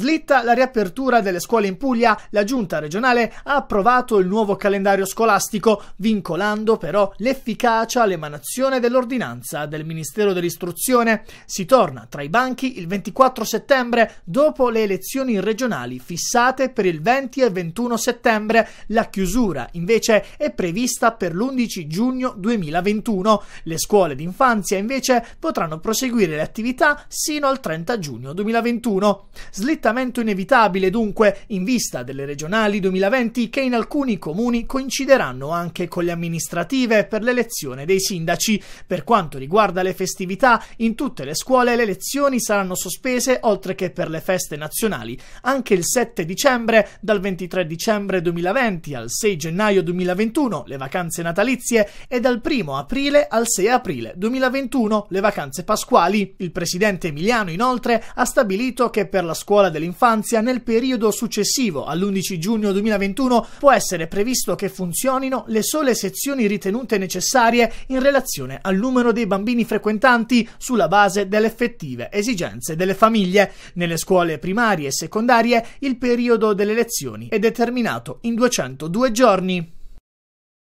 Slitta la riapertura delle scuole in Puglia, la giunta regionale ha approvato il nuovo calendario scolastico, vincolando però l'efficacia all'emanazione dell'ordinanza del Ministero dell'Istruzione. Si torna tra i banchi il 24 settembre, dopo le elezioni regionali fissate per il 20 e 21 settembre. La chiusura, invece, è prevista per l'11 giugno 2021. Le scuole d'infanzia, invece, potranno proseguire le attività sino al 30 giugno 2021. Slitta mutamento inevitabile dunque in vista delle regionali 2020 che in alcuni comuni coincideranno anche con le amministrative per l'elezione dei sindaci. Per quanto riguarda le festività, in tutte le scuole le lezioni saranno sospese oltre che per le feste nazionali. Anche il 7 dicembre, dal 23 dicembre 2020 al 6 gennaio 2021 le vacanze natalizie e dal 1 aprile al 6 aprile 2021 le vacanze pasquali. Il presidente Emiliano inoltre ha stabilito che per la scuola dell'infanzia nel periodo successivo all'11 giugno 2021 può essere previsto che funzionino le sole sezioni ritenute necessarie in relazione al numero dei bambini frequentanti sulla base delle effettive esigenze delle famiglie. Nelle scuole primarie e secondarie il periodo delle lezioni è determinato in 202 giorni.